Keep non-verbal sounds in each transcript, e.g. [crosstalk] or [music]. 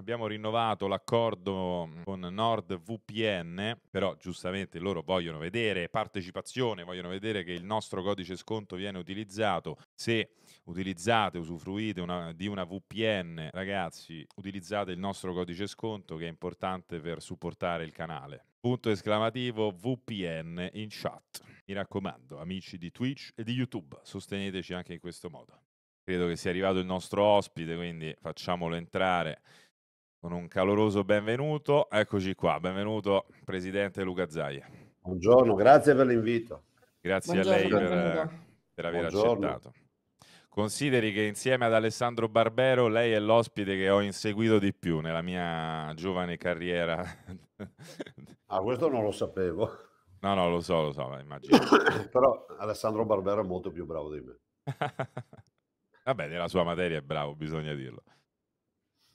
abbiamo rinnovato l'accordo mm, con NordVPN, però giustamente loro vogliono vedere partecipazione, vogliono vedere che il nostro codice sconto viene utilizzato. Se utilizzate, usufruite una, di una VPN, ragazzi, utilizzate il nostro codice sconto che è importante per supportare il canale. Punto esclamativo VPN in chat. Mi raccomando, amici di Twitch e di YouTube, sosteneteci anche in questo modo. Credo che sia arrivato il nostro ospite, quindi facciamolo entrare con un caloroso benvenuto. Eccoci qua, benvenuto Presidente Luca Zaia. Buongiorno, grazie per l'invito. Grazie Buongiorno, a lei per, per aver Buongiorno. accettato. Consideri che insieme ad Alessandro Barbero lei è l'ospite che ho inseguito di più nella mia giovane carriera. ah, questo non lo sapevo. No, no, lo so, lo so, immagino. [coughs] Però Alessandro Barbero è molto più bravo di me. [laughs] Vabbè, nella sua materia è bravo, bisogna dirlo.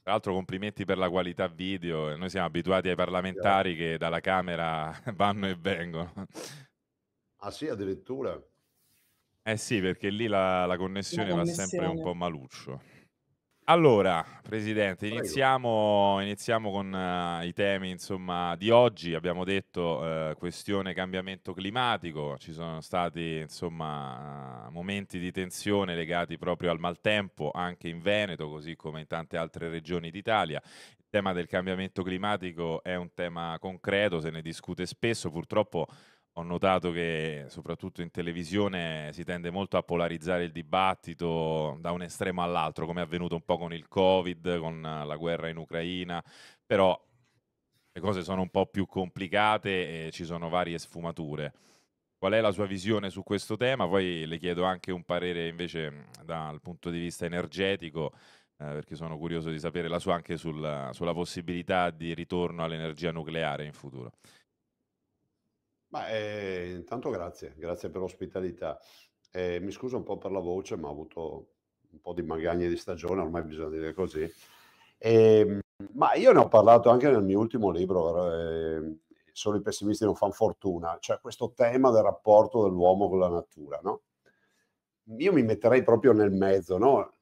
Tra l'altro complimenti per la qualità video, noi siamo abituati ai parlamentari che dalla Camera [laughs] vanno e vengono. Ah sì, addirittura. Eh sì, perché lì la, la, connessione, connessione va sempre un po' maluccio. Allora, Presidente, iniziamo, iniziamo con uh, i temi insomma, di oggi. Abbiamo detto uh, questione cambiamento climatico, ci sono stati insomma, uh, momenti di tensione legati proprio al maltempo anche in Veneto, così come in tante altre regioni d'Italia. Il tema del cambiamento climatico è un tema concreto, se ne discute spesso, purtroppo ho notato che soprattutto in televisione si tende molto a polarizzare il dibattito da un estremo all'altro, come è avvenuto un po' con il Covid, con la guerra in Ucraina, però le cose sono un po' più complicate e ci sono varie sfumature. Qual è la sua visione su questo tema? Poi le chiedo anche un parere invece dal punto di vista energetico, eh, perché sono curioso di sapere la sua anche sul, sulla possibilità di ritorno all'energia nucleare in futuro. Ma eh, intanto grazie, grazie per l'ospitalità. Eh, mi scuso un po' per la voce, ma ho avuto un po' di magagne di stagione, ormai bisogna dire così. Eh, ma io ne ho parlato anche nel mio ultimo libro, ehm, Solo i pessimisti non fanno fortuna, cioè questo tema del rapporto dell'uomo con la natura, no? Io mi metterei proprio nel mezzo, no?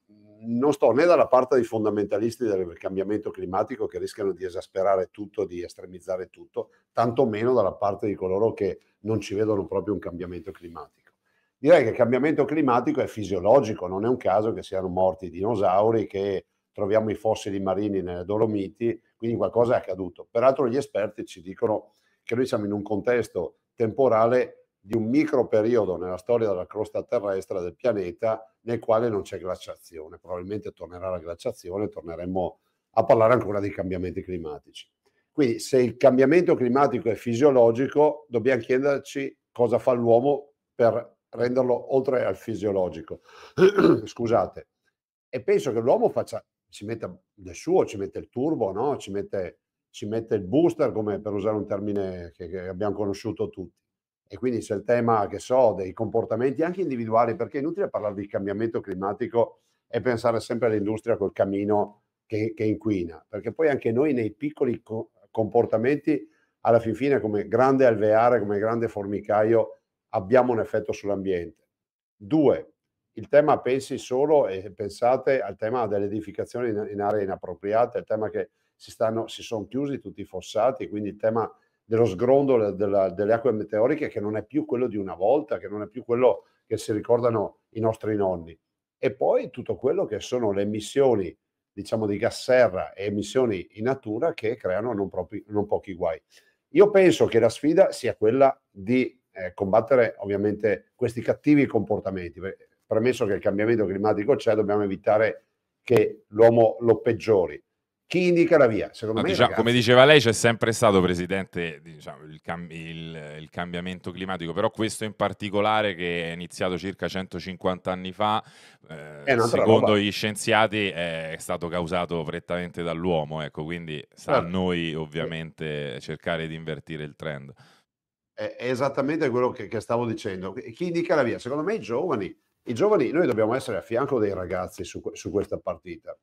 non sto né dalla parte dei fondamentalisti del cambiamento climatico che rischiano di esasperare tutto, di estremizzare tutto, tantomeno dalla parte di coloro che non ci vedono proprio un cambiamento climatico. Direi che il cambiamento climatico è fisiologico, non è un caso che siano morti i dinosauri, che troviamo i fossili marini nelle Dolomiti, quindi qualcosa è accaduto. Peraltro gli esperti ci dicono che noi siamo in un contesto temporale di un micro periodo nella storia della crosta terrestre del pianeta nel quale non c'è glaciazione. Probabilmente tornerà la glaciazione e torneremo a parlare ancora dei cambiamenti climatici. Quindi se il cambiamento climatico è fisiologico, dobbiamo chiederci cosa fa l'uomo per renderlo oltre al fisiologico. [clears throat] Scusate. E penso che l'uomo faccia, ci metta del suo, ci mette il turbo, no? ci, mette, ci mette il booster, come per usare un termine che, che abbiamo conosciuto tutti e quindi c'è il tema, che so, dei comportamenti anche individuali, perché è inutile parlare di cambiamento climatico e pensare sempre all'industria col camino che, che inquina, perché poi anche noi nei piccoli co- comportamenti, alla fin fine, come grande alveare, come grande formicaio, abbiamo un effetto sull'ambiente. Due, il tema pensi solo e pensate al tema delle edificazioni in, in aree inappropriate, al tema che si, stanno, si sono chiusi tutti i fossati, quindi il tema dello sgrondo della, delle acque meteoriche che non è più quello di una volta, che non è più quello che si ricordano i nostri nonni. E poi tutto quello che sono le emissioni, diciamo, di gas serra e emissioni in natura che creano non, propri, non pochi guai. Io penso che la sfida sia quella di eh, combattere ovviamente questi cattivi comportamenti. Premesso che il cambiamento climatico c'è, dobbiamo evitare che l'uomo lo peggiori chi indica la via? Secondo no, me, diciamo, come diceva lei, c'è sempre stato, Presidente, diciamo, il, cam- il, il, cambiamento climatico, però questo in particolare che è iniziato circa 150 anni fa, eh, secondo roba. gli scienziati è stato causato prettamente dall'uomo, ecco, quindi sta certo. a noi eh. ovviamente cercare di invertire il trend. È esattamente quello che, che stavo dicendo. Chi indica la via? Secondo me i giovani. I giovani, noi dobbiamo essere a fianco dei ragazzi su, su questa partita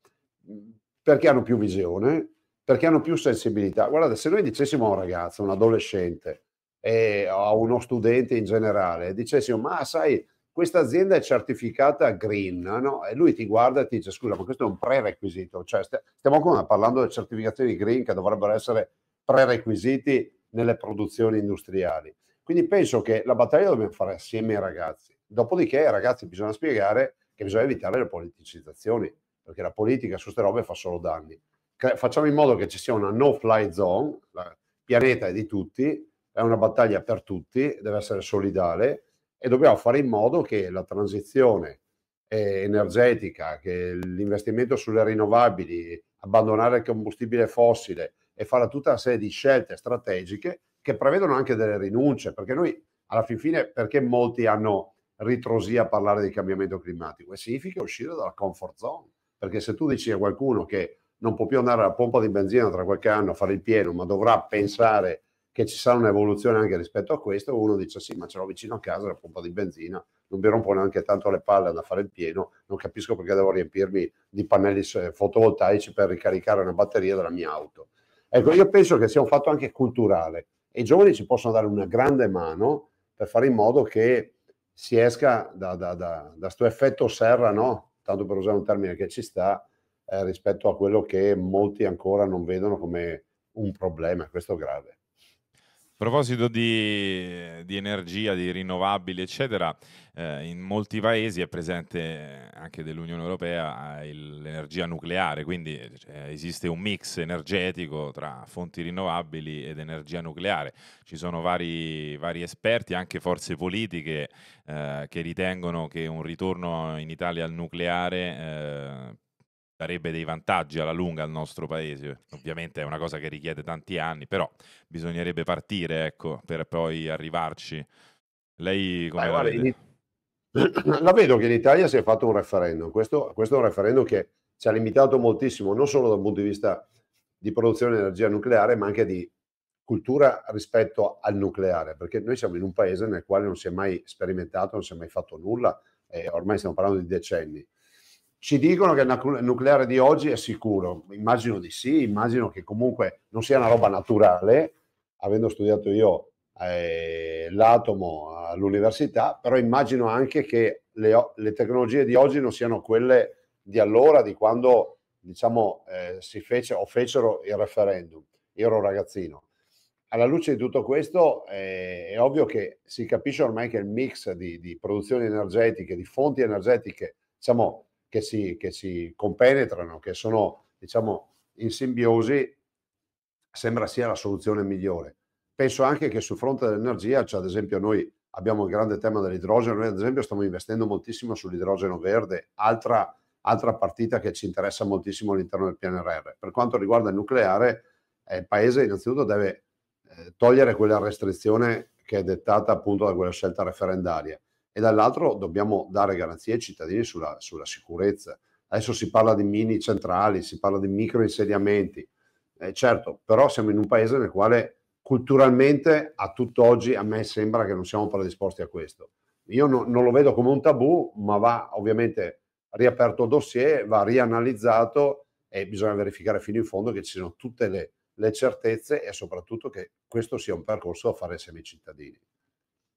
perché hanno più visione, perché hanno più sensibilità. Guardate, se noi dicessimo a un ragazzo, un adolescente e a uno studente in generale, dicessimo, ma sai, questa azienda è certificata green, no? E lui ti guarda e ti dice, scusa, ma questo è un prerequisito, cioè stiamo parlando delle certificazioni green che dovrebbero essere prerequisiti nelle produzioni industriali. Quindi penso che la battaglia dobbiamo fare assieme ai ragazzi. Dopodiché ragazzi bisogna spiegare che bisogna evitare le politicizzazioni perché la politica su queste robe fa solo danni. Facciamo in modo che ci sia una no-fly zone, il pianeta è di tutti, è una battaglia per tutti, deve essere solidale e dobbiamo fare in modo che la transizione eh, energetica, che l'investimento sulle rinnovabili, abbandonare il combustibile fossile e fare tutta una serie di scelte strategiche che prevedono anche delle rinunce, perché noi alla fin fine, perché molti hanno ritrosia a parlare di cambiamento climatico? E significa uscire dalla comfort zone perché se tu dici a qualcuno che non può più andare alla pompa di benzina tra qualche anno a fare il pieno, ma dovrà pensare che ci sarà un'evoluzione anche rispetto a questo, uno dice sì, ma ce l'ho vicino a casa la pompa di benzina, non mi rompo neanche tanto le palle ad fare il pieno, non capisco perché devo riempirmi di pannelli fotovoltaici per ricaricare una batteria della mia auto. Ecco, io penso che sia un fatto anche culturale e i giovani ci possono dare una grande mano per fare in modo che si esca da questo effetto serra, no? tanto per usare un termine che ci sta, eh, rispetto a quello che molti ancora non vedono come un problema, questo grave. A proposito di, di, energia, di rinnovabili, eccetera, eh, in molti paesi è presente anche dell'Unione Europea il, l'energia nucleare, quindi cioè, esiste un mix energetico tra fonti rinnovabili ed energia nucleare. Ci sono vari, vari esperti, anche forze politiche, eh, che ritengono che un ritorno in Italia al nucleare eh, darebbe dei vantaggi alla lunga al nostro paese. Ovviamente è una cosa che richiede tanti anni, però bisognerebbe partire ecco, per poi arrivarci. Lei come Beh, la, vede? [clears throat] la vedo che in Italia si è fatto un referendum. Questo, questo è un referendum che ci ha limitato moltissimo, non solo dal punto di vista di produzione di energia nucleare, ma anche di cultura rispetto al nucleare, perché noi siamo in un paese nel quale non si è mai sperimentato, non si è mai fatto nulla, eh, ormai stiamo parlando di decenni ci dicono che il nucleare di oggi è sicuro. Immagino di sì, immagino che comunque non sia una roba naturale, avendo studiato io eh, l'atomo all'università, però immagino anche che le, le, tecnologie di oggi non siano quelle di allora, di quando diciamo eh, si fece o fecero il referendum. Io ero un ragazzino. Alla luce di tutto questo eh, è ovvio che si capisce ormai che il mix di, di produzioni energetiche, di fonti energetiche, diciamo, che si, che si compenetrano, che sono diciamo in simbiosi, sembra sia la soluzione migliore. Penso anche che sul fronte dell'energia, cioè ad esempio noi abbiamo il grande tema dell'idrogeno, noi ad esempio stiamo investendo moltissimo sull'idrogeno verde, altra, altra partita che ci interessa moltissimo all'interno del PNRR. Per quanto riguarda il nucleare, eh, il Paese innanzitutto deve eh, togliere quella restrizione che è dettata appunto da quella scelta referendaria e dall'altro dobbiamo dare garanzie ai cittadini sulla, sulla sicurezza. Adesso si parla di mini centrali, si parla di micro insediamenti, eh, certo, però siamo in un paese nel quale culturalmente a tutt'oggi a me sembra che non siamo predisposti a questo. Io no, non lo vedo come un tabù, ma va ovviamente riaperto il dossier, va rianalizzato e bisogna verificare fino in fondo che ci siano tutte le, le certezze e soprattutto che questo sia un percorso da fare insieme ai cittadini.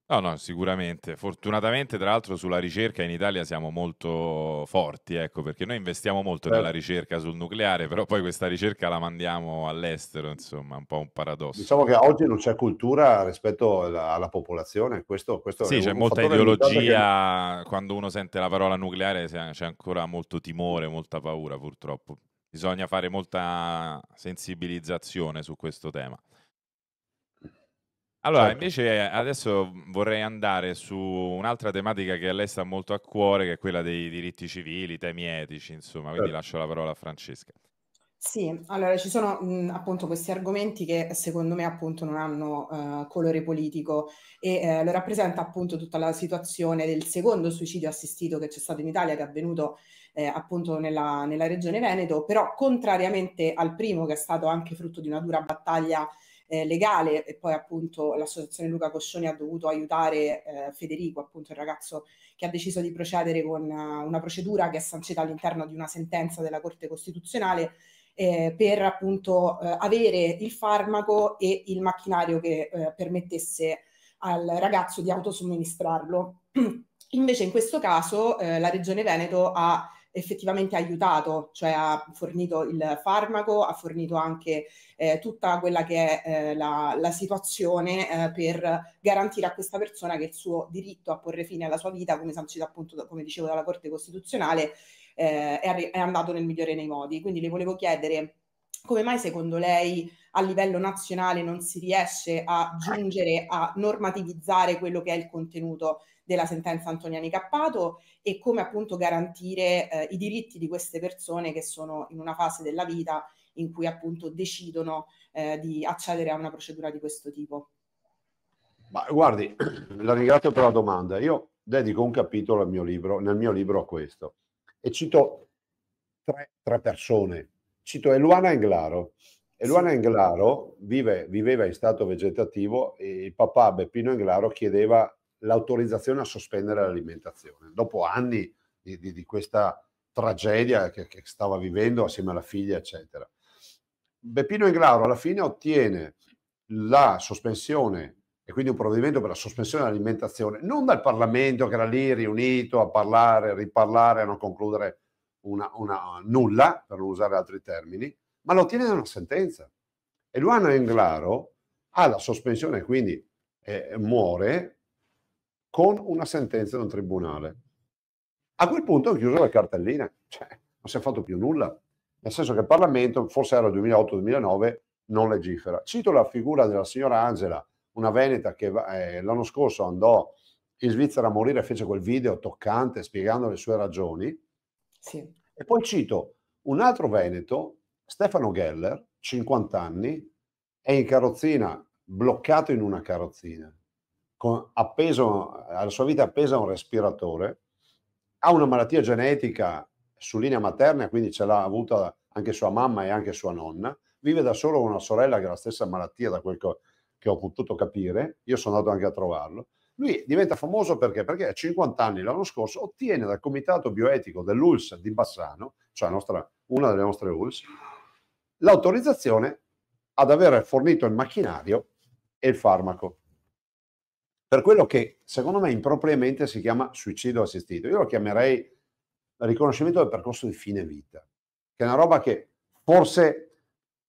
No, no, sicuramente. Fortunatamente, tra l'altro, sulla ricerca in Italia siamo molto forti, ecco, perché noi investiamo molto nella certo. ricerca sul nucleare, però poi questa ricerca la mandiamo all'estero, insomma, un po' un paradosso. Diciamo che oggi non c'è cultura rispetto alla, alla popolazione, questo, questo Sì, c'è molta ideologia, che... quando uno sente la parola nucleare c'è ancora molto timore, molta paura, purtroppo. Bisogna fare molta sensibilizzazione su questo tema. Allora, certo. invece adesso vorrei andare su un'altra tematica che a lei sta molto a cuore, che è quella dei diritti civili, temi etici, insomma, quindi certo. lascio la parola a Francesca. Sì, allora ci sono mh, appunto questi argomenti che secondo me appunto non hanno eh, colore politico e eh, lo rappresenta appunto tutta la situazione del secondo suicidio assistito che c'è stato in Italia, che è avvenuto eh, appunto nella, nella regione Veneto, però contrariamente al primo che è stato anche frutto di una dura battaglia eh, legale e poi appunto l'associazione Luca Coscioni ha dovuto aiutare eh, Federico, appunto il ragazzo che ha deciso di procedere con uh, una procedura che è sancita all'interno di una sentenza della Corte Costituzionale eh, per appunto eh, avere il farmaco e il macchinario che eh, permettesse al ragazzo di autosomministrarlo. [clears throat] Invece in questo caso eh, la Regione Veneto ha effettivamente aiutato, cioè ha fornito il farmaco, ha fornito anche eh, tutta quella che è eh, la, la, situazione eh, per garantire a questa persona che il suo diritto a porre fine alla sua vita, come sancito appunto, come dicevo, dalla Corte Costituzionale, eh, è, è andato nel migliore dei modi. Quindi le volevo chiedere come mai secondo lei a livello nazionale non si riesce a giungere a normativizzare quello che è il contenuto della sentenza Antoniani Cappato e come appunto garantire eh, i diritti di queste persone che sono in una fase della vita in cui appunto decidono eh, di accedere a una procedura di questo tipo. Ma guardi, [clears throat] la ringrazio per la domanda. Io dedico un capitolo mio libro, nel mio libro a questo e cito tre, tre persone. Cito Eluana Englaro, e Luana Englaro vive, viveva in stato vegetativo e il papà Beppino Englaro chiedeva l'autorizzazione a sospendere l'alimentazione. Dopo anni di, di, di questa tragedia che, che, stava vivendo assieme alla figlia, eccetera. Beppino Englaro alla fine ottiene la sospensione e quindi un provvedimento per la sospensione dell'alimentazione, non dal Parlamento che era lì riunito a parlare, riparlare, a non concludere una, una nulla, per non usare altri termini, ma lo tiene da una sentenza. E Luana Englaro ha la sospensione, quindi eh, muore con una sentenza di un tribunale. A quel punto ho chiuso la cartellina, cioè non si è fatto più nulla, nel senso che il Parlamento, forse era 2008-2009, non legifera. Cito la figura della signora Angela, una veneta che eh, l'anno scorso andò in Svizzera a morire, fece quel video toccante spiegando le sue ragioni. Sì. E poi cito un altro veneto Stefano Geller, 50 anni, è in carrozzina, bloccato in una carrozzina, con, appeso, alla sua vita appesa a un respiratore, ha una malattia genetica su linea materna, quindi ce l'ha avuta anche sua mamma e anche sua nonna, vive da solo con una sorella che ha la stessa malattia da quel che ho potuto capire, io sono andato anche a trovarlo, lui diventa famoso perché? Perché a 50 anni l'anno scorso ottiene dal comitato bioetico dell'ULS di Bassano, cioè nostra, una delle nostre ULS, l'autorizzazione ad aver fornito il macchinario e il farmaco. Per quello che secondo me impropriamente si chiama suicidio assistito. Io lo chiamerei riconoscimento del percorso di fine vita, che è una roba che forse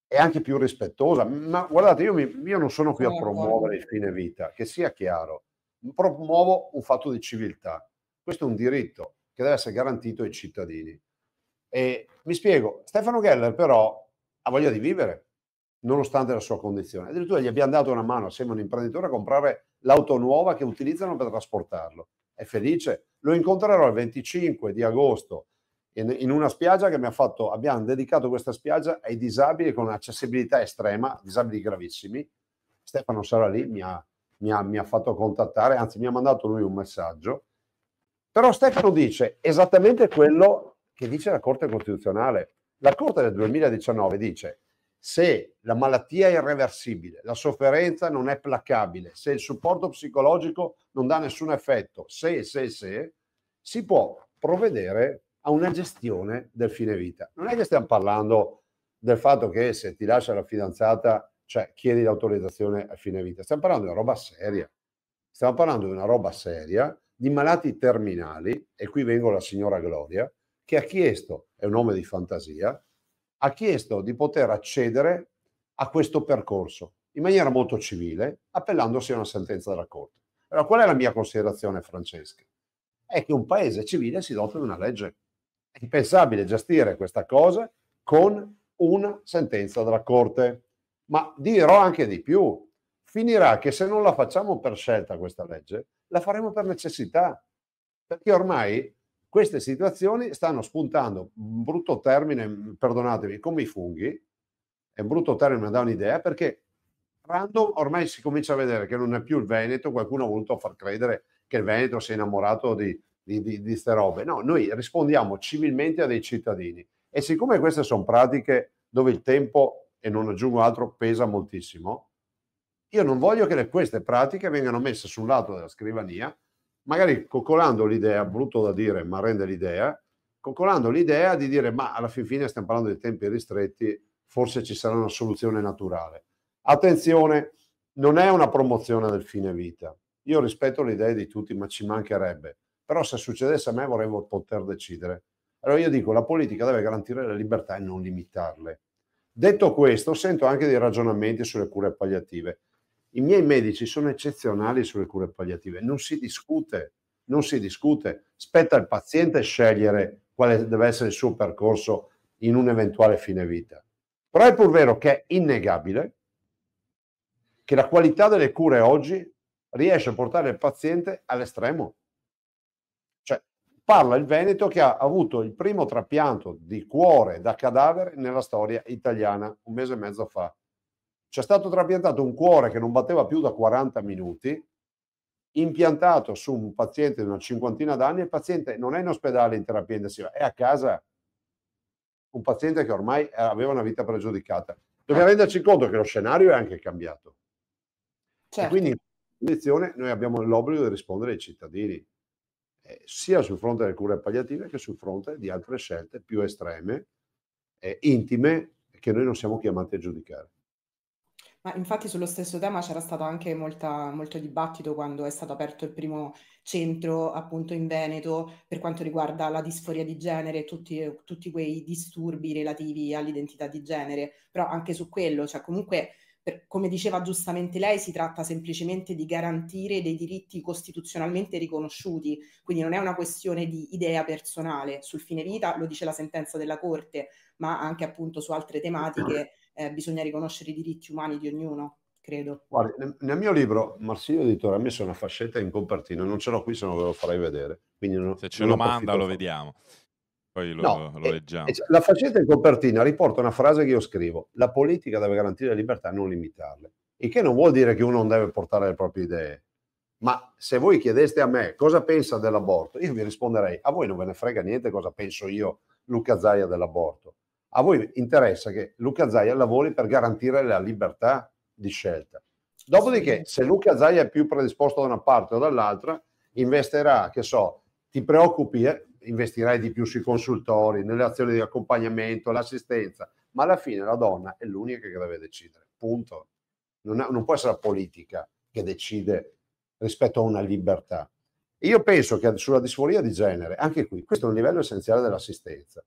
è anche più rispettosa, ma guardate, io, mi, io non sono qui a promuovere il fine vita, che sia chiaro, promuovo un fatto di civiltà. Questo è un diritto che deve essere garantito ai cittadini. E mi spiego, Stefano Geller però ha voglia di vivere, nonostante la sua condizione. Addirittura gli abbiamo dato una mano assieme a un imprenditore a comprare l'auto nuova che utilizzano per trasportarlo. È felice. Lo incontrerò il 25 di agosto in, in una spiaggia che mi ha fatto, abbiamo dedicato questa spiaggia ai disabili con accessibilità estrema, disabili gravissimi. Stefano sarà lì, mi ha, mi ha, mi ha fatto contattare, anzi mi ha mandato lui un messaggio. Però Stefano dice esattamente quello che dice la Corte Costituzionale la Corte del 2019 dice se la malattia è irreversibile, la sofferenza non è placabile, se il supporto psicologico non dà nessun effetto, se, se, se, si può provvedere a una gestione del fine vita. Non è che stiamo parlando del fatto che se ti lascia la fidanzata, cioè chiedi l'autorizzazione a fine vita, stiamo parlando di una roba seria. Stiamo parlando di una roba seria, di malati terminali, e qui vengo la signora Gloria, che ha chiesto, è un nome di fantasia, ha chiesto di poter accedere a questo percorso in maniera molto civile, appellandosi a una sentenza della Corte. Allora, qual è la mia considerazione, Francesca? È che un paese civile si dota di una legge. È impensabile gestire questa cosa con una sentenza della Corte. Ma dirò anche di più. Finirà che se non la facciamo per scelta questa legge, la faremo per necessità. Perché ormai queste situazioni stanno spuntando, un brutto termine, perdonatemi, come i funghi, è un brutto termine, dà un'idea, perché random ormai si comincia a vedere che non è più il Veneto, qualcuno ha voluto far credere che il Veneto sia innamorato di queste robe. No, noi rispondiamo civilmente a dei cittadini e siccome queste sono pratiche dove il tempo, e non aggiungo altro, pesa moltissimo, io non voglio che queste pratiche vengano messe sul lato della scrivania magari coccolando l'idea, brutto da dire, ma rende l'idea, coccolando l'idea di dire ma alla fin fine stiamo parlando di tempi ristretti, forse ci sarà una soluzione naturale. Attenzione, non è una promozione del fine vita. Io rispetto le idee di tutti, ma ci mancherebbe. Però se succedesse a me vorrei poter decidere. Allora io dico, la politica deve garantire le libertà e non limitarle. Detto questo, sento anche dei ragionamenti sulle cure palliative. I miei medici sono eccezionali sulle cure palliative, non si discute, non si discute. Spetta il paziente scegliere quale deve essere il suo percorso in un eventuale fine vita. Però è pur vero che è innegabile che la qualità delle cure oggi riesce a portare il paziente all'estremo. Cioè, parla il Veneto che ha avuto il primo trapianto di cuore da cadavere nella storia italiana un mese e mezzo fa. C'è stato trapiantato un cuore che non batteva più da 40 minuti, impiantato su un paziente di una cinquantina d'anni. Il paziente non è in ospedale in terapia intensiva, è a casa. Un paziente che ormai eh, aveva una vita pregiudicata. Dobbiamo certo. renderci conto che lo scenario è anche cambiato. Certo. quindi in condizione noi abbiamo l'obbligo di rispondere ai cittadini, eh, sia sul fronte delle cure palliative che sul fronte di altre scelte più estreme, eh, intime, che noi non siamo chiamati a giudicare. Ma infatti sullo stesso tema c'era stato anche molta, molto dibattito quando è stato aperto il primo centro appunto in Veneto per quanto riguarda la disforia di genere e tutti, tutti, quei disturbi relativi all'identità di genere, però anche su quello, cioè comunque per, come diceva giustamente lei, si tratta semplicemente di garantire dei diritti costituzionalmente riconosciuti, quindi non è una questione di idea personale sul fine vita, lo dice la sentenza della Corte, ma anche appunto su altre tematiche eh, bisogna riconoscere i diritti umani di ognuno, credo. Guardi, nel, mio libro Marsilio Editore ha messo una fascetta in copertina, non ce l'ho qui se non ve lo farei vedere. Non, se ce lo manda lo vediamo. Poi lo, no, lo eh, leggiamo. E, eh, la fascetta in copertina riporta una frase che io scrivo: La politica deve garantire le libertà e non limitarle. Il che non vuol dire che uno non deve portare le proprie idee. Ma se voi chiedeste a me cosa pensa dell'aborto, io vi risponderei: a voi non ve ne frega niente cosa penso io, Luca Zaia, dell'aborto. A voi interessa che Luca Zaia lavori per garantire la libertà di scelta. Dopodiché, se Luca Zaia è più predisposto da una parte o dall'altra, investirà, che so, ti preoccupi, eh, investirai di più sui consultori, nelle azioni di accompagnamento, l'assistenza, ma alla fine la donna è l'unica che deve decidere, punto. Non, ha, non può essere la politica che decide rispetto a una libertà. Io penso che sulla disforia di genere, anche qui, questo è un livello essenziale dell'assistenza.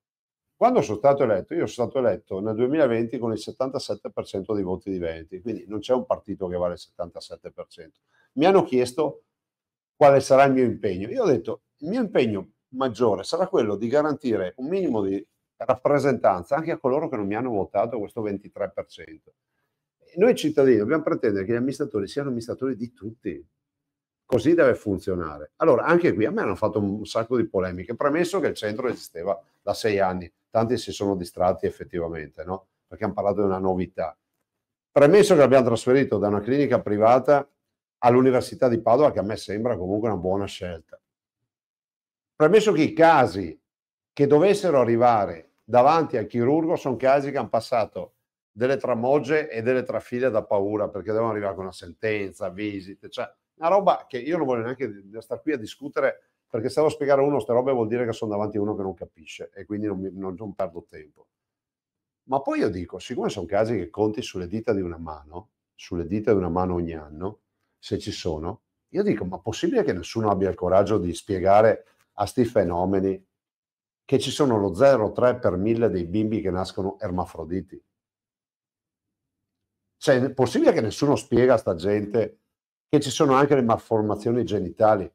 Quando sono stato eletto, io sono stato eletto nel 2020 con il 77% dei voti di Veneti, quindi non c'è un partito che vale il 77%. Mi hanno chiesto quale sarà il mio impegno. Io ho detto, il mio impegno maggiore sarà quello di garantire un minimo di rappresentanza anche a coloro che non mi hanno votato questo 23%. Noi cittadini dobbiamo pretendere che gli amministratori siano amministratori di tutti. Così deve funzionare. Allora, anche qui a me hanno fatto un sacco di polemiche, premesso che il centro esisteva da sei anni tanti si sono distratti effettivamente, no? perché hanno parlato di una novità. Premesso che l'abbiamo trasferito da una clinica privata all'Università di Padova, che a me sembra comunque una buona scelta. Premesso che i casi che dovessero arrivare davanti al chirurgo sono casi che hanno passato delle tramogge e delle trafile da paura, perché devono arrivare con una sentenza, visite, cioè una roba che io non voglio neanche stare qui a discutere perché se devo spiegare a uno queste robe vuol dire che sono davanti a uno che non capisce e quindi non, mi, non, non perdo tempo. Ma poi io dico, siccome sono casi che conti sulle dita di una mano, sulle dita di una mano ogni anno, se ci sono, io dico, ma è possibile che nessuno abbia il coraggio di spiegare a sti fenomeni che ci sono lo 0,3 per mille dei bimbi che nascono ermafroditi? Cioè, è possibile che nessuno spiega a sta gente che ci sono anche le malformazioni genitali?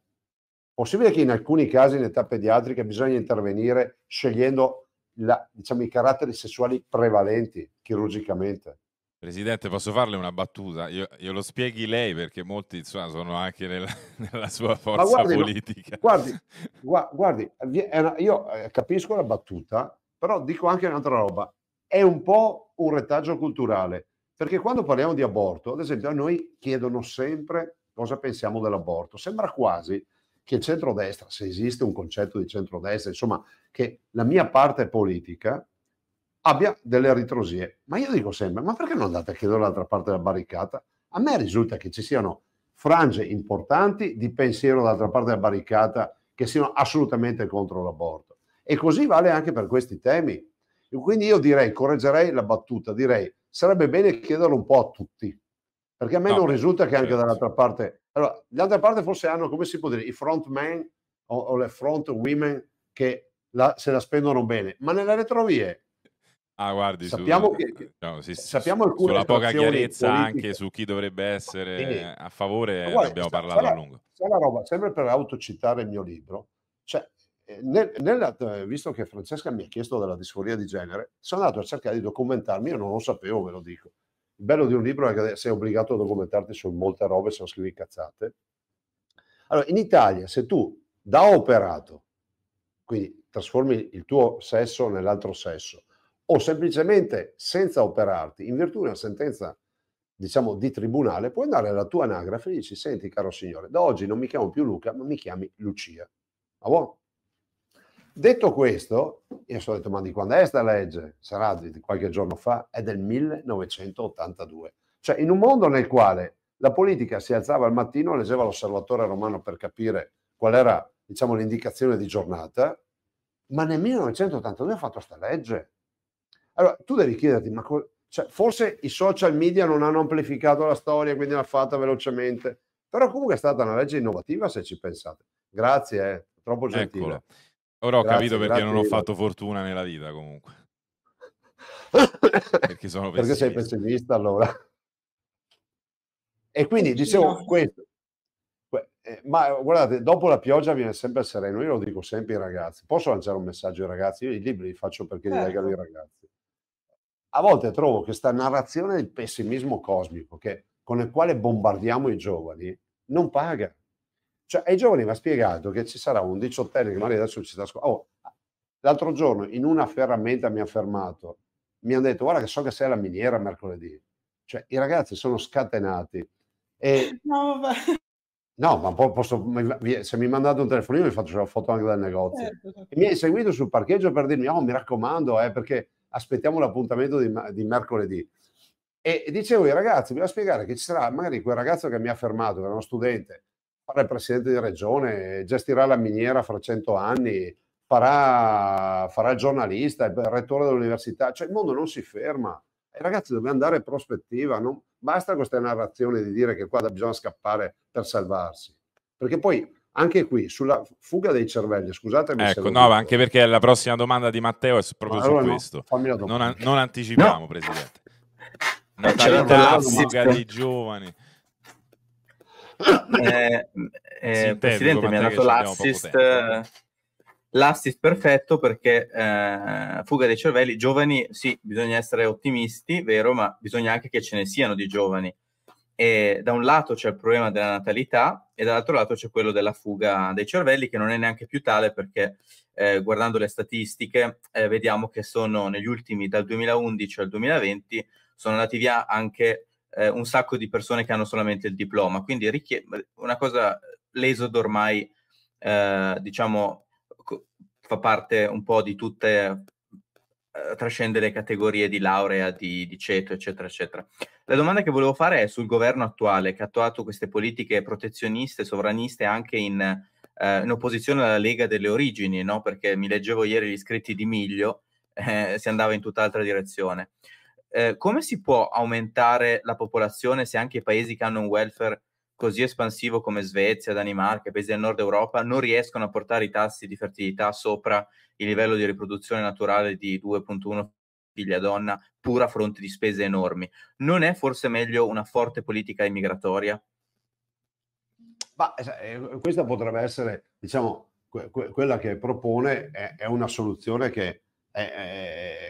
Possibile che in alcuni casi in età pediatrica bisogna intervenire scegliendo la, diciamo, i caratteri sessuali prevalenti chirurgicamente? Presidente, posso farle una battuta? Io, io lo spieghi lei perché molti insomma, sono anche nella, [laughs] nella sua forza guardi, politica. No, guardi, [laughs] gu- guardi una, io eh, capisco la battuta, però dico anche un'altra roba. È un po' un retaggio culturale, perché quando parliamo di aborto, ad esempio, a noi chiedono sempre cosa pensiamo dell'aborto. Sembra quasi che il centrodestra, se esiste un concetto di centrodestra, insomma, che la mia parte politica abbia delle ritrosie. Ma io dico sempre, ma perché non andate a chiedere l'altra parte della barricata? A me risulta che ci siano frange importanti di pensiero dall'altra parte della barricata che siano assolutamente contro l'aborto. E così vale anche per questi temi. Quindi io direi, correggerei la battuta, direi sarebbe bene chiederlo un po' a tutti, perché a me no, non risulta che anche certo. dall'altra parte allora, d'altra parte forse hanno, come si può dire, i front men o, o le front women che la, se la spendono bene, ma nelle retrovie Ah, guardi, sappiamo, su, che, che, no, sì, sappiamo su, sulla poca chiarezza politiche. anche su chi dovrebbe essere a favore, guarda, abbiamo sta, parlato sarà, a lungo. La roba, sempre per autocitare il mio libro, cioè, eh, nel, nella, eh, visto che Francesca mi ha chiesto della disforia di genere, sono andato a cercare di documentarmi, io non lo sapevo, ve lo dico. Il bello di un libro è che sei obbligato a documentarti su molte robe se non scrivi cazzate. Allora, in Italia, se tu da operato, quindi trasformi il tuo sesso nell'altro sesso, o semplicemente senza operarti, in virtù di una sentenza, diciamo, di tribunale, puoi andare alla tua anagrafe e dici, senti, caro signore, da oggi non mi chiamo più Luca, ma mi chiami Lucia. Va buono? Detto questo, io sono detto, ma di quando è questa legge? Sarà di qualche giorno fa, è del 1982. Cioè, in un mondo nel quale la politica si alzava al mattino, leggeva l'osservatore romano per capire qual era, diciamo, l'indicazione di giornata, ma nel 1982 ha fatto questa legge. Allora, tu devi chiederti, ma co- cioè, forse i social media non hanno amplificato la storia, quindi l'ha fatta velocemente, però comunque è stata una legge innovativa se ci pensate. Grazie, eh. troppo gentile. Eccola. Ora ho grazie, capito perché non ho fatto fortuna nella vita comunque. [laughs] perché sono pessimista. Perché sei pessimista allora. E quindi dicevo questo. Eh, ma guardate, dopo la pioggia viene sempre sereno. Io lo dico sempre ai ragazzi. Posso lanciare un messaggio ai ragazzi? Io i libri li faccio perché li leggano i certo. ragazzi. A volte trovo che questa narrazione del pessimismo cosmico che, con il quale bombardiamo i giovani non paga cioè, ai giovani va spiegato che ci sarà un diciottenne che magari adesso ci sta scuolando. Oh, l'altro giorno in una ferramenta mi ha fermato, mi hanno detto guarda che so che sei alla miniera mercoledì. Cioè, i ragazzi sono scatenati. E... [laughs] No, vabbè. No, ma posso, se mi mandate un telefonino vi faccio la foto anche dal negozio. Certo. certo. mi hai seguito sul parcheggio per dirmi, oh mi raccomando, eh, perché aspettiamo l'appuntamento di, di mercoledì. E, dicevo i ragazzi, mi va a spiegare che ci sarà magari quel ragazzo che mi ha fermato, che era uno studente, farà il presidente di regione, gestirà la miniera fra cento anni, farà, farà il giornalista, il rettore dell'università, cioè il mondo non si ferma. E ragazzi, dobbiamo andare in prospettiva, non basta questa narrazione di dire che qua bisogna scappare per salvarsi. Perché poi anche qui sulla fuga dei cervelli, scusatemi. Ecco, no, ma anche perché la prossima domanda di Matteo è proprio allora su no, questo. Non, non, anticipiamo, no. Presidente. Eh, Natalità, fuga dei giovani eh, [laughs] eh, Presidente mi ha dato l'assist, eh. l'assist perfetto perché eh, fuga dei cervelli, giovani, sì, bisogna essere ottimisti, vero, ma bisogna anche che ce ne siano di giovani. E da un lato c'è il problema della natalità e dall'altro lato c'è quello della fuga dei cervelli che non è neanche più tale perché eh, guardando le statistiche eh, vediamo che sono negli ultimi dal 2011 al 2020 sono andati via anche eh, un sacco di persone che hanno solamente il diploma, quindi richie- una cosa, l'esodo ormai, eh, diciamo, co- fa parte un po' di tutte, eh, trascende le categorie di laurea, di, di ceto, eccetera, eccetera. La domanda che volevo fare è sul governo attuale che ha attuato queste politiche protezioniste, sovraniste anche in... Eh, in opposizione alla Lega delle origini, no? perché mi leggevo ieri gli scritti di Miglio, eh, si andava in tutt'altra direzione eh, come si può aumentare la popolazione se anche i paesi che hanno un welfare così espansivo come Svezia, Danimarca, paesi del nord Europa non riescono a portare i tassi di fertilità sopra il livello di riproduzione naturale di 2.1 figlia donna, pur a fronte di spese enormi. Non è forse meglio una forte politica immigratoria? Ma, eh, questa potrebbe essere, diciamo, que- que- quella che propone è, è una soluzione che è,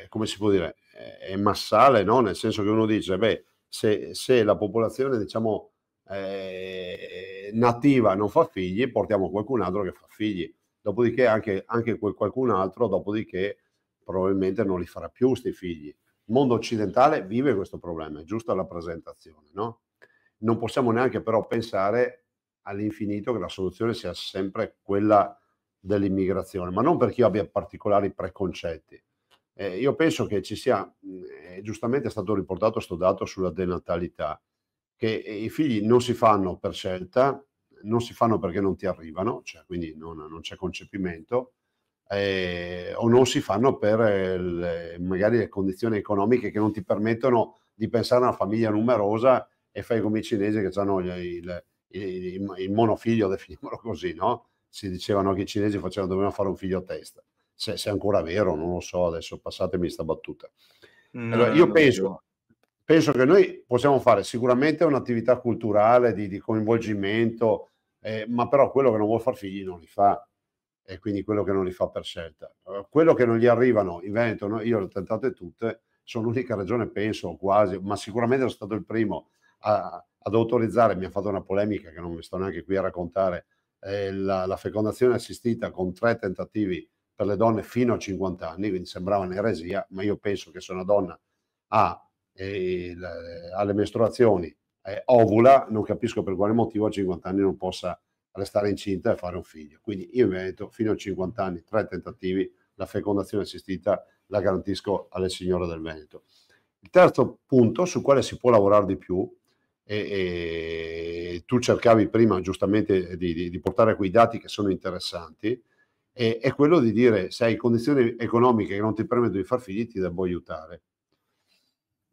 è, come si può dire, è massale, no? nel senso che uno dice, beh, se, se la popolazione diciamo, eh, nativa non fa figli, portiamo qualcun altro che fa figli, dopodiché anche, anche quel qualcun altro, dopodiché probabilmente non li farà più questi figli. Il mondo occidentale vive questo problema, è giusta la presentazione. No? Non possiamo neanche però pensare all'infinito che la soluzione sia sempre quella dell'immigrazione, ma non perché io abbia particolari preconcetti, eh, io penso che ci sia, mhmm, eh, giustamente è stato riportato questo dato sulla denatalità, che eh, i figli non si fanno per scelta, non si fanno perché non ti arrivano, cioè quindi non, non c'è concepimento, eh, o non si fanno per eh, le, magari le condizioni economiche che non ti permettono di pensare a una famiglia numerosa e fai come i cinesi che hanno il, il, il, il monofiglio, [laughs] definiamolo così, no? Si dicevano che i cinesi facevano, dovevano fare un figlio a testa se, se, è ancora vero, non lo so, adesso passatemi sta battuta. No, allora, io penso, penso, che noi possiamo fare sicuramente un'attività culturale di, di coinvolgimento, eh, ma però quello che non vuole far figli non li fa e quindi quello che non li fa per scelta. Eh, quello che non gli arrivano in Veneto, no? io le ho tentate tutte, sono l'unica ragione, penso quasi, ma sicuramente sono stato il primo a, ad autorizzare, mi ha fatto una polemica che non mi sto neanche qui a raccontare, eh, la, la, fecondazione assistita con tre tentativi per le donne fino a 50 anni, quindi sembrava un'eresia, ma io penso che se una donna ha, eh, ha le mestruazioni, eh, ovula, non capisco per quale motivo a 50 anni non possa restare incinta e fare un figlio. Quindi io mi metto fino a 50 anni, tre tentativi, la fecondazione assistita la garantisco alle signore del Veneto. Il terzo punto su quale si può lavorare di più, e, e tu cercavi prima giustamente di, di, di portare quei dati che sono interessanti, è, è quello di dire se hai condizioni economiche che non ti permettono di far figli, ti devo aiutare.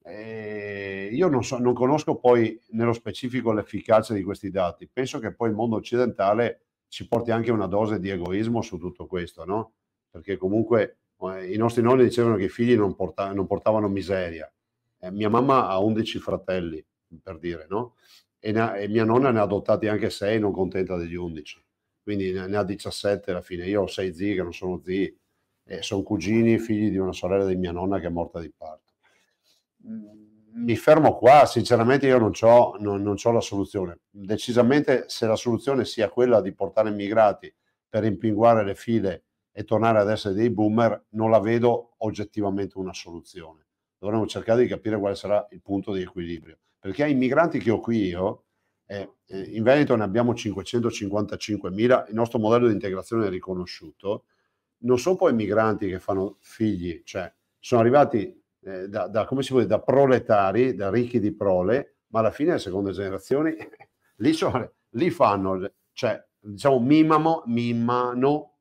Eh, io non, so, non, conosco poi nello specifico l'efficacia di questi dati. Penso che poi il mondo occidentale ci porti anche una dose di egoismo su tutto questo, no? Perché comunque eh, i nostri nonni dicevano che i figli non, porta, non portavano miseria. Eh, mia mamma ha 11 fratelli, per dire, no? E, ne, e mia nonna ne ha adottati anche 6, non contenta degli 11 quindi ne, ha 17 alla fine. Io ho 6 zii che non sono zii, eh, sono cugini, figli di una sorella di mia nonna che è morta di parto. Mm. Mi fermo qua, sinceramente io non ho, non, non la soluzione. Decisamente se la soluzione sia quella di portare immigrati per impinguare le file e tornare ad essere dei boomer, non la vedo oggettivamente una soluzione. Dovremmo cercare di capire quale sarà il punto di equilibrio. Perché ai migranti che ho qui io, eh, eh, in Veneto ne abbiamo 555.000, il nostro modello di integrazione è riconosciuto, non sono poi migranti che fanno figli, cioè sono arrivati eh, da, da, come si può dire, da proletari, da ricchi di prole, ma alla fine le seconde generazioni [laughs] lì, sono, lì fanno, cioè diciamo mimamo, mimano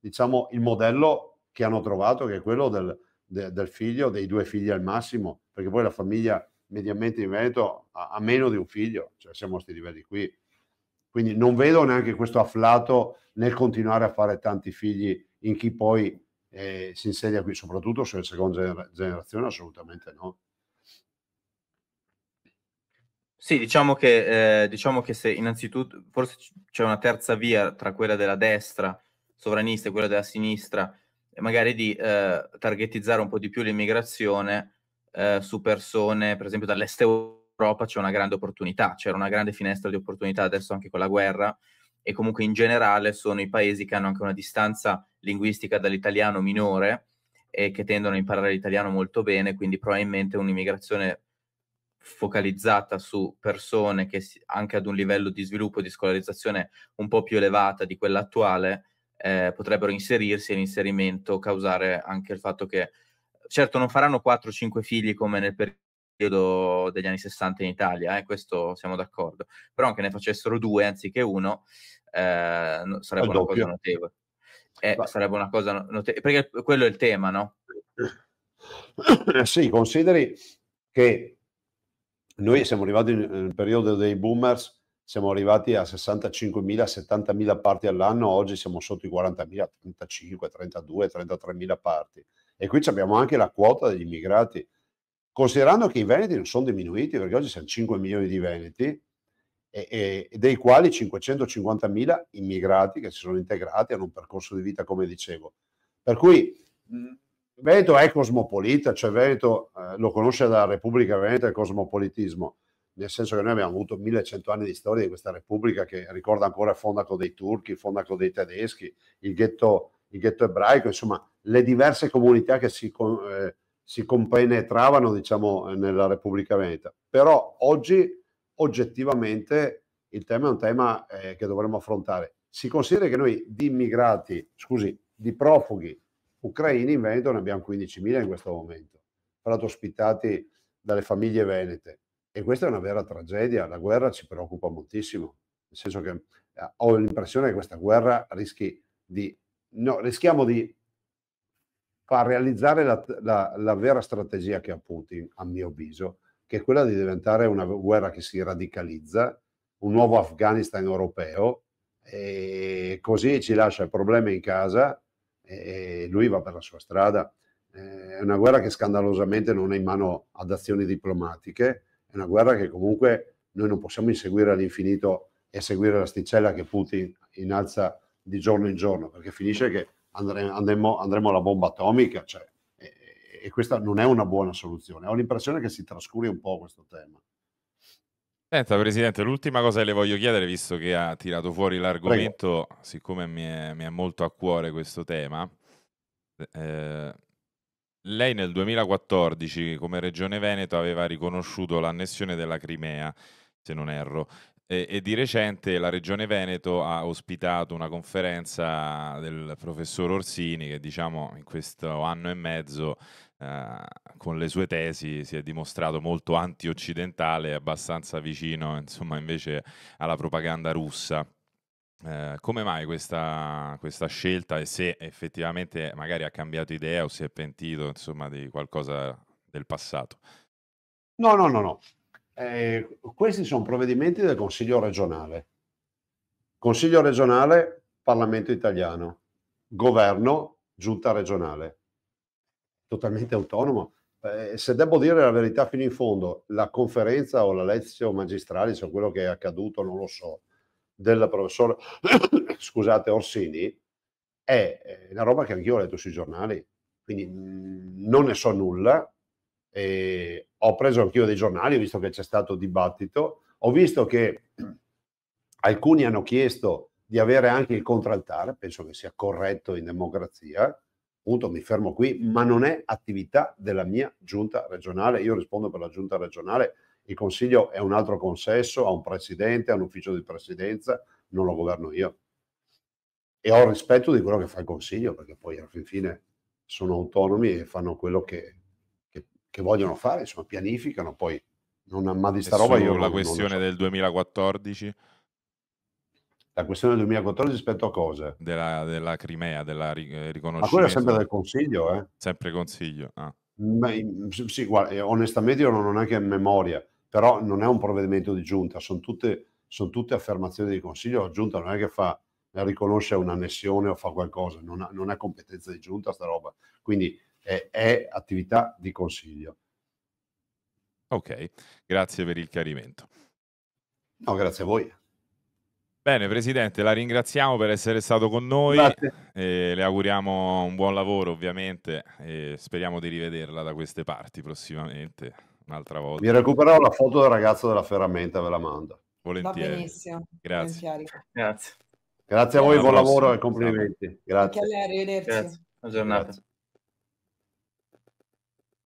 diciamo, il modello che hanno trovato, che è quello del, de, del figlio, dei due figli al massimo, perché poi la famiglia mediamente in Veneto ha, a meno di un figlio, cioè siamo a questi livelli qui. Quindi non vedo neanche questo afflato nel continuare a fare tanti figli in chi poi eh, si insedia qui, soprattutto sulla seconda gener- generazione, assolutamente no. Sì, diciamo che, eh, diciamo che se innanzitutto forse c'è una terza via tra quella della destra sovranista e quella della sinistra, magari di eh, targetizzare un po' di più l'immigrazione eh, su persone, per esempio dall'est Europa c'è una grande opportunità, c'era una grande finestra di opportunità adesso anche con la guerra e comunque in generale sono i paesi che hanno anche una distanza linguistica dall'italiano minore e che tendono a imparare l'italiano molto bene, quindi probabilmente un'immigrazione focalizzata su persone che anche ad un livello di sviluppo e di scolarizzazione un po' più elevata di quella attuale eh, potrebbero inserirsi e l'inserimento causare anche il fatto che certo non faranno 4-5 figli come nel periodo degli anni 60 in Italia, eh, questo siamo d'accordo, però anche ne facessero due anziché uno eh, eh sarebbe, una cosa, notevole. Eh, sarebbe una cosa notevole, perché quello è il tema, no? Eh, sì, consideri che noi siamo arrivati nel periodo dei boomers, siamo arrivati a 65.000-70.000 parti all'anno, oggi siamo sotto i 40.000, 35, 32, 33.000 parti. E qui abbiamo anche la quota degli immigrati, considerando che i veneti non sono diminuiti, perché oggi siamo 5 milioni di veneti, e, e dei quali 550 mila immigrati che si sono integrati, hanno un percorso di vita, come dicevo. Per cui mhmm, Veneto è cosmopolita, cioè Veneto eh, lo conosce la Repubblica Veneta il cosmopolitismo, nel senso che noi abbiamo avuto 1100 anni di storia di questa Repubblica che ricorda ancora il fondaco dei turchi, il fondaco dei tedeschi, il ghetto, il ghetto ebraico, insomma le diverse comunità che si, eh, si compenetravano diciamo, nella Repubblica Veneta. Però oggi oggettivamente il tema è un tema eh, che dovremmo affrontare. Si considera che noi di immigrati, scusi, di profughi ucraini in Veneto ne abbiamo 15.000 in questo momento, tra ospitati dalle famiglie venete. E questa è una vera tragedia, la guerra ci preoccupa moltissimo, nel senso che eh, ho l'impressione che questa guerra rischi di... No, rischiamo di fa realizzare la, la, la vera strategia che ha Putin, a mio avviso, che è quella di diventare una guerra che si radicalizza, un nuovo Afghanistan europeo, e così ci lascia il problema in casa e lui va per la sua strada. È una guerra che scandalosamente non è in mano ad azioni diplomatiche, è una guerra che comunque noi non possiamo inseguire all'infinito e seguire l'asticella che Putin innalza di giorno in giorno, perché finisce che andremo, andremo, alla bomba atomica, cioè, e, e, questa non è una buona soluzione. Ho l'impressione che si trascuri un po' questo tema. Senta Presidente, l'ultima cosa che le voglio chiedere, visto che ha tirato fuori l'argomento, Prego. siccome mi è, mi è, molto a cuore questo tema, eh, lei nel 2014 come Regione Veneto aveva riconosciuto l'annessione della Crimea, se non erro, e, e, di recente la Regione Veneto ha ospitato una conferenza del professor Orsini che diciamo in questo anno e mezzo eh, con le sue tesi si è dimostrato molto antioccidentale e abbastanza vicino insomma invece alla propaganda russa. Eh, come mai questa, questa, scelta e se effettivamente magari ha cambiato idea o si è pentito insomma, di qualcosa del passato? No, no, no, no. Eh, questi sono provvedimenti del Consiglio regionale. Consiglio regionale, Parlamento italiano, governo, giunta regionale. Totalmente autonomo. Eh, se devo dire la verità fino in fondo, la conferenza o la lezione magistrale, cioè quello che è accaduto, non lo so, del professor [coughs] scusate, Orsini, è una roba che anch'io ho letto sui giornali, quindi mh, mm, non ne so nulla, e ho preso anch'io dei giornali, ho visto che c'è stato dibattito, ho visto che alcuni hanno chiesto di avere anche il contraltare, penso che sia corretto in democrazia, appunto mi fermo qui, ma non è attività della mia giunta regionale, io rispondo per la giunta regionale, il Consiglio è un altro consesso, ha un presidente, ha un ufficio di presidenza, non lo governo io. E ho rispetto di quello che fa il Consiglio, perché poi alla fine sono autonomi e fanno quello che, che vogliono fare, insomma, pianificano, poi non, mai di sta roba io... La non, questione non so. del 2014? La questione del 2014 rispetto a cosa? Della, della Crimea, della riconoscenza. Eh, ma quello è sempre del Consiglio, eh? Sempre Consiglio, ah. ma, sì, guarda, eh, onestamente io non ho neanche memoria, però non è un provvedimento di giunta, sono tutte, sono tutte affermazioni di Consiglio, la giunta non è che fa riconosce un'annessione o fa qualcosa, non ha, non ha competenza di giunta sta roba. Quindi è, è attività di consiglio. Ok, grazie per il chiarimento. No, grazie a voi. Bene, Presidente, la ringraziamo per essere stato con noi. le auguriamo un buon lavoro, ovviamente, e speriamo di rivederla da queste parti prossimamente, un'altra volta. Vi recupererò la foto del ragazzo della ferramenta, ve la mando. Volentieri. Va benissimo. Grazie. Volentieri. Grazie. Grazie a voi, buon prossima. lavoro e complimenti. Grazie. Grazie a lei, arrivederci. Grazie. Buona giornata. Grazie.